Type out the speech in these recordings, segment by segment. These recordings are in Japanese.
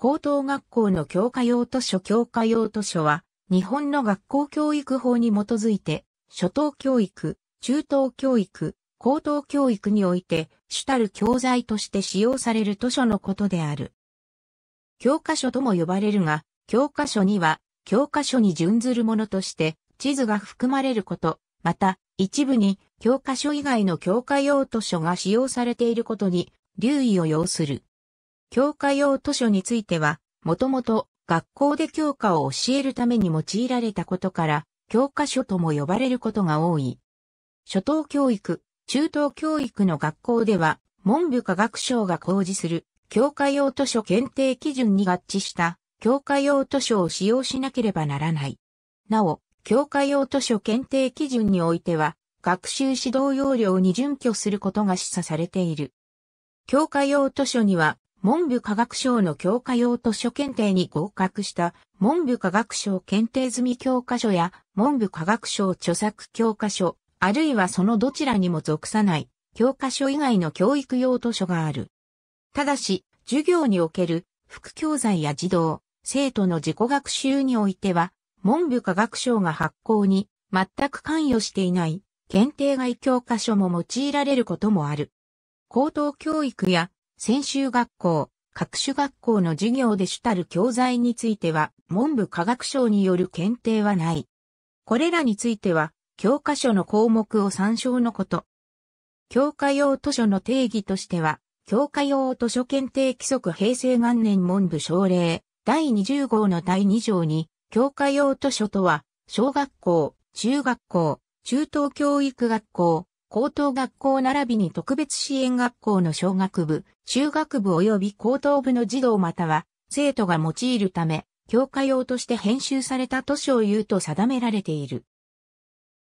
高等学校の教科用図書教科用図書は、日本の学校教育法に基づいて、初等教育、中等教育、高等教育において、主たる教材として使用される図書のことである。教科書とも呼ばれるが、教科書には、教科書に準ずるものとして、地図が含まれること、また、一部に、教科書以外の教科用図書が使用されていることに、留意を要する。教科用図書については、もともと学校で教科を教えるために用いられたことから、教科書とも呼ばれることが多い。初等教育、中等教育の学校では、文部科学省が公示する教科用図書検定基準に合致した教科用図書を使用しなければならない。なお、教科用図書検定基準においては、学習指導要領に準拠することが示唆されている。教科用図書には、文部科学省の教科用図書検定に合格した文部科学省検定済み教科書や文部科学省著作教科書、あるいはそのどちらにも属さない教科書以外の教育用図書がある。ただし、授業における副教材や児童、生徒の自己学習においては、文部科学省が発行に全く関与していない検定外教科書も用いられることもある。高等教育や専修学校、各種学校の授業で主たる教材については、文部科学省による検定はない。これらについては、教科書の項目を参照のこと。教科用図書の定義としては、教科用図書検定規則平成元年文部省令第20号の第2条に、教科用図書とは、小学校、中学校、中等教育学校、高等学校並びに特別支援学校の小学部、中学部及び高等部の児童または生徒が用いるため、教科用として編集された図書を言うと定められている。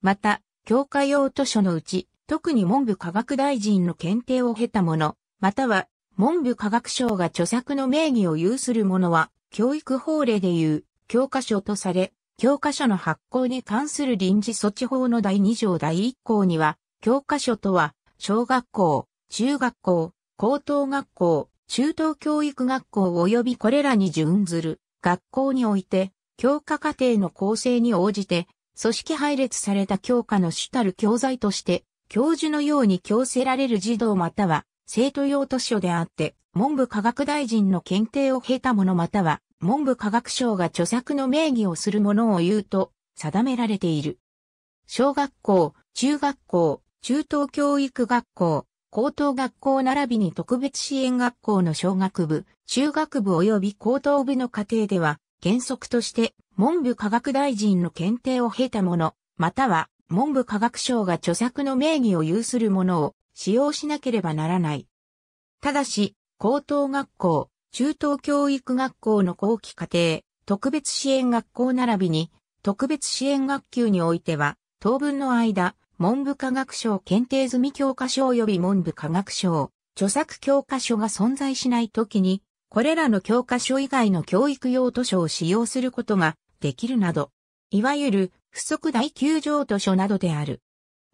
また、教科用図書のうち、特に文部科学大臣の検定を経たもの、または文部科学省が著作の名義を有するものは、教育法令で言う教科書とされ、教科書の発行に関する臨時措置法の第2条第1項には、教科書とは、小学校、中学校、高等学校、中等教育学校及びこれらに準ずる学校において、教科課程の構成に応じて、組織配列された教科の主たる教材として、教授のように教せられる児童または生徒用図書であって、文部科学大臣の検定を経たものまたは、文部科学省が著作の名義をするものを言うと定められている。小学校、中学校、中等教育学校、高等学校並びに特別支援学校の小学部、中学部及び高等部の課程では、原則として文部科学大臣の検定を経たもの、または文部科学省が著作の名義を有するものを使用しなければならない。ただし、高等学校、中等教育学校の後期課程、特別支援学校並びに、特別支援学級においては、当分の間、文部科学省検定済み教科書及び文部科学省、著作教科書が存在しないときに、これらの教科書以外の教育用図書を使用することができるなど、いわゆる不足第9条図書などである。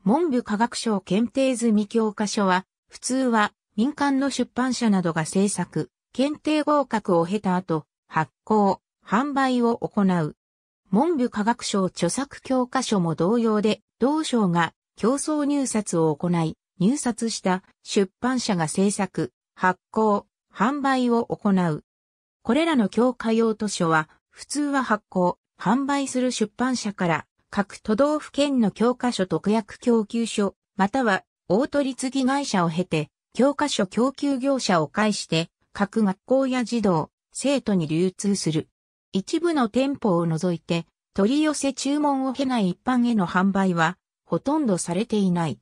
文部科学省検定済み教科書は、普通は民間の出版社などが制作、検定合格を経た後、発行、販売を行う。文部科学省著作教科書も同様で、同省が競争入札を行い、入札した出版社が制作、発行、販売を行う。これらの教科用図書は、普通は発行、販売する出版社から各都道府県の教科書特約供給所、または大取次会社を経て、教科書供給業者を介して、各学校や児童、生徒に流通する。一部の店舗を除いて、取り寄せ注文を経ない一般への販売は、ほとんどされていない。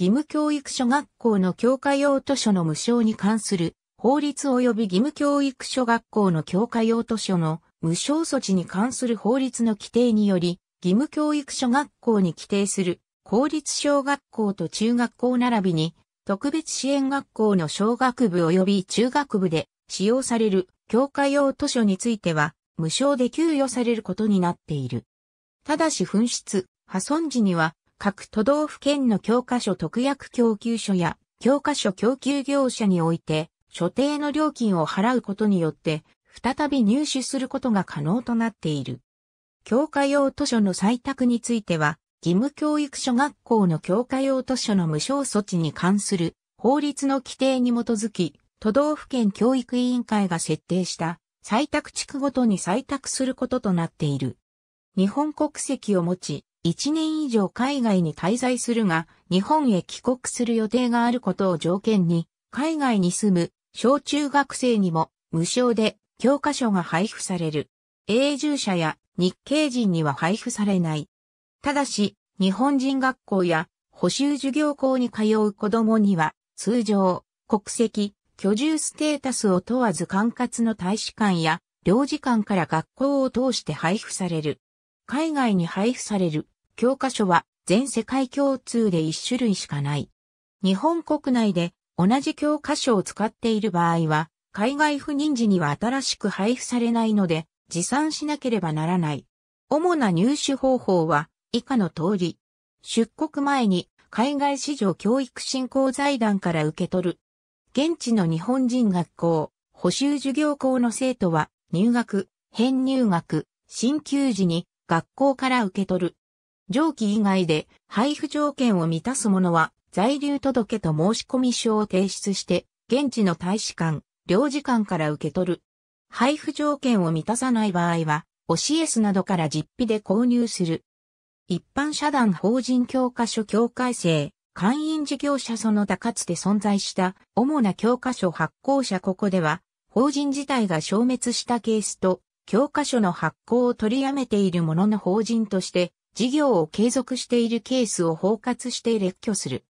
義務教育所学校の教科用図書の無償に関する法律及び義務教育所学校の教科用図書の無償措置に関する法律の規定により、義務教育所学校に規定する公立小学校と中学校並びに特別支援学校の小学部及び中学部で使用される教科用図書については無償で給与されることになっている。ただし紛失、破損時には、各都道府県の教科書特約供給所や教科書供給業者において、所定の料金を払うことによって、再び入手することが可能となっている。教科用図書の採択については、義務教育所学校の教科用図書の無償措置に関する法律の規定に基づき、都道府県教育委員会が設定した採択地区ごとに採択することとなっている。日本国籍を持ち、1年以上海外に滞在するが、日本へ帰国する予定があることを条件に、海外に住む小中学生にも無償で教科書が配布される。永住者や日系人には配布されない。ただし、日本人学校や補修授業校に通う子供には、通常、国籍、居住ステータスを問わず管轄の大使館や領事館から学校を通して配布される。海外に配布される教科書は全世界共通で1種類しかない。日本国内で同じ教科書を使っている場合は、海外赴任時には新しく配布されないので、持参しなければならない。主な入手方法は、以下の通り。出国前に海外市場教育振興財団から受け取る現地の日本人学校、補修授業校の生徒は、入学、編入学、進級時に学校から受け取る。上記以外で配布条件を満たす者は在留届と申込書を提出して現地の大使館、領事館から受け取る。配布条件を満たさない場合は、オシエスなどから実費で購入する。一般社団法人教科書協会生、会員事業者その他かつて存在した主な教科書発行者ここでは法人自体が消滅したケースと教科書の発行を取りやめているものの法人として事業を継続しているケースを包括して列挙する。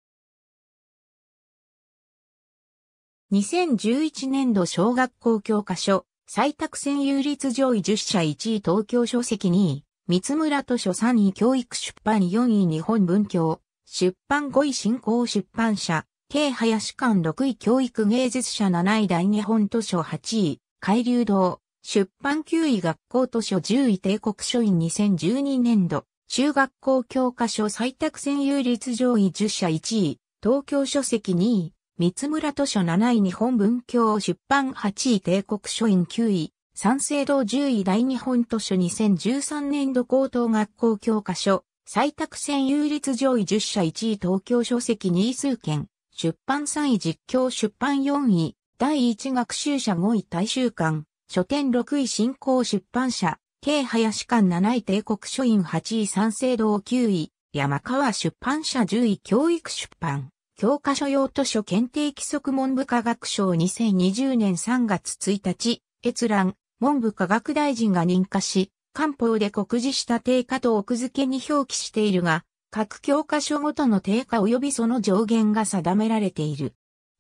2011年度小学校教科書採択選有率上位10社1位東京書籍2位、三村図書3位教育出版4位日本文教出版5位新興出版社、京林館6位教育芸術社7位大日本図書8位、海流堂、出版9位学校図書10位帝国書院2012年度、中学校教科書採択選有率上位10社1位、東京書籍2位、三村図書7位日本文教出版8位帝国書院9位、三省堂10位大日本図書2013年度高等学校教科書採択戦優率上位10社1位東京書籍2位数件、出版3位実況出版4位、第1学習者5位大衆館、書店6位新興出版社、京林館7位帝国書院8位三省堂9位、山川出版社10位教育出版、教科書用図書検定規則文部科学省2020年3月1日、閲覧、文部科学大臣が認可し、官報で告示した定価と奥付けに表記しているが、各教科書ごとの定価及びその上限が定められている。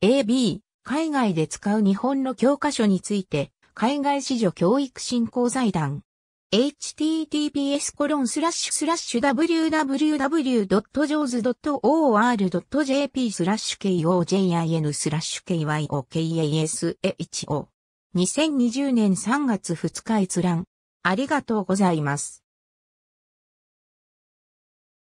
AB、海外で使う日本の教科書について、海外子女教育振興財団。https w w w j o n e o r j p スラッシュ kojin スラッシュ kyokash 2020年3月2日閲覧。ありがとうございます。